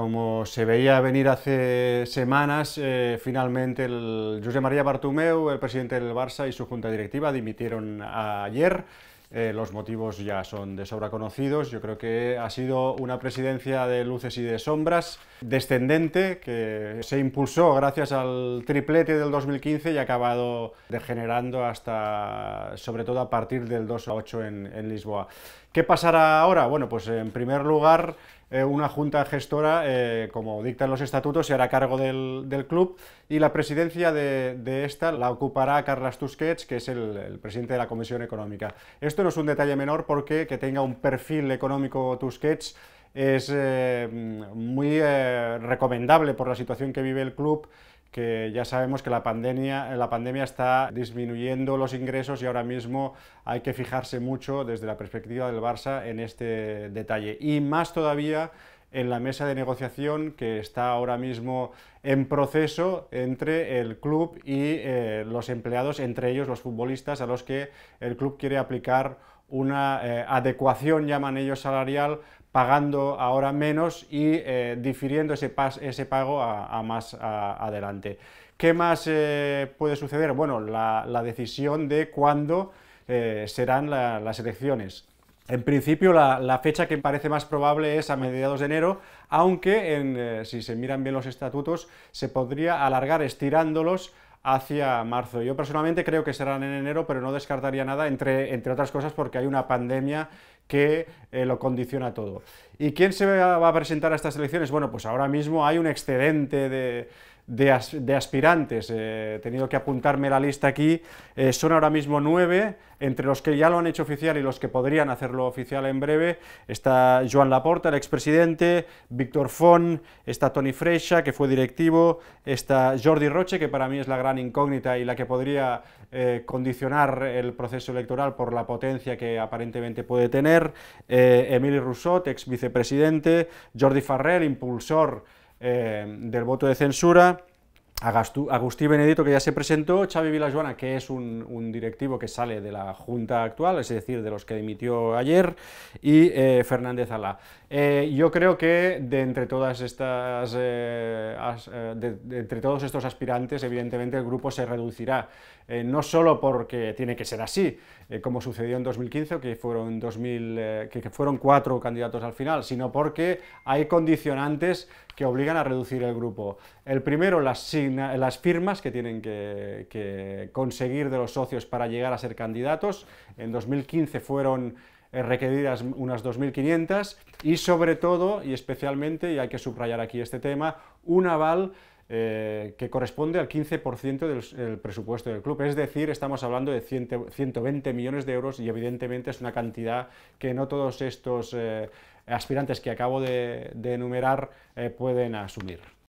como se veía venir hace semanas, eh, finalmente el José María Bartomeu, el presidente del Barça y su junta directiva dimitieron ayer. Eh, los motivos ya son de sobra conocidos. Yo creo que ha sido una presidencia de luces y de sombras, descendente, que se impulsó gracias al triplete del 2015 y ha acabado degenerando hasta, sobre todo a partir del 2 8 en, en Lisboa. ¿Qué pasará ahora? Bueno, pues en primer lugar, eh, una junta gestora, eh, como dictan los estatutos, se hará cargo del, club y la presidencia de, esta la ocupará Carles Tusquets, que es el, presidente de la Comisión Económica. Esto no es un detalle menor porque que tenga un perfil económico Tusquets es eh, muy recomendable por la situación que vive el club que ya sabemos que la pandemia, la pandemia está disminuyendo los ingresos y ahora mismo hay que fijarse mucho desde la perspectiva del Barça en este detalle. Y más todavía en la mesa de negociación que está ahora mismo en proceso entre el club y eh, los empleados, entre ellos los futbolistas, a los que el club quiere aplicar una eh, adecuación, llaman ellos, salarial pagando ahora menos y eh, difiriendo ese, ese pago a, más adelante. ¿Qué más eh, puede suceder? Bueno, la, decisión de cuándo eh, serán las elecciones. En principio, la, fecha que parece más probable es a mediados de enero, aunque si se miran bien los estatutos, se podría alargar estirándolos hacia marzo. Yo personalmente creo que serán en enero, pero no descartaría nada, entre, entre otras cosas porque hay una pandemia que eh, lo condiciona todo. ¿Y quién se va a presentar a estas elecciones? Bueno, pues ahora mismo hay un excedente de de, aspirantes, eh, he tenido que apuntarme la lista aquí, eh, son ahora mismo nueve, entre los que ya lo han hecho oficial y los que podrían hacerlo oficial en breve, está Joan Laporta, el expresidente, Víctor Fon. está Tony Freixa, que fue directivo, está Jordi Roche, que para mí es la gran incógnita y la que podría eh, condicionar el proceso electoral por la potencia que aparentemente puede tener, Emily Rousseau, ex vicepresidente, Jordi Farrell, impulsor, eh, del voto de censura Agustí Benedito, que ya se presentó, Xavi Vilajuana que es un, directivo que sale de la Junta actual, es decir, de los que dimitió ayer, y eh, Fernández Alá. Eh, yo creo que de entre, todas estas, eh, entre todos estos aspirantes, evidentemente el grupo se reducirá, no solo porque tiene que ser así, como sucedió en 2015, que fueron, 2000, que, fueron cuatro candidatos al final, sino porque hay condicionantes que obligan a reducir el grupo. El primero, las siglas las firmas que tienen que, conseguir de los socios para llegar a ser candidatos. En 2015 fueron eh, requeridas unas 2.500 y sobre todo y especialmente, y hay que subrayar aquí este tema, un aval eh, que corresponde al 15% del, presupuesto del club. Es decir, estamos hablando de 120 millones de euros y evidentemente es una cantidad que no todos estos eh, aspirantes que acabo de, enumerar pueden asumir.